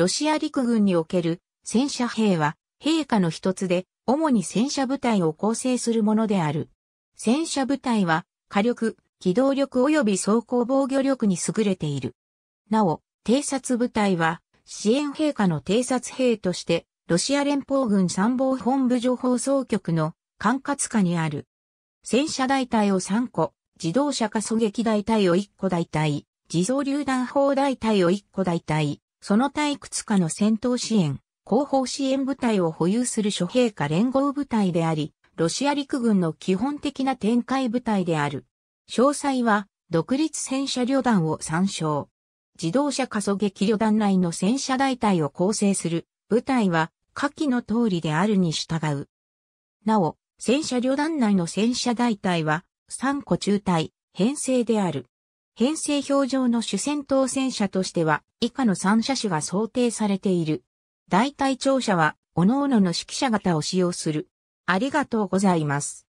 ロシア陸軍における戦車兵は、陛下の一つで、主に戦車部隊を構成するものである。戦車部隊は、火力、機動力及び装甲防御力に優れている。なお、偵察部隊は、支援陛下の偵察兵として、ロシア連邦軍参謀本部情報総局の管轄下にある。戦車大隊を3個、自動車化狙撃大隊を1個大隊、自走榴弾砲大隊を1個大隊、その退屈つかの戦闘支援、後方支援部隊を保有する諸兵科連合部隊であり、ロシア陸軍の基本的な展開部隊である。詳細は、独立戦車旅団を参照。自動車加速撃旅団内の戦車大隊を構成する部隊は、下記の通りであるに従う。なお、戦車旅団内の戦車大隊は、3個中隊、編成である。編成表上の主戦当戦者としては、以下の3車種が想定されている。大替庁舎は、各々の指揮者型を使用する。ありがとうございます。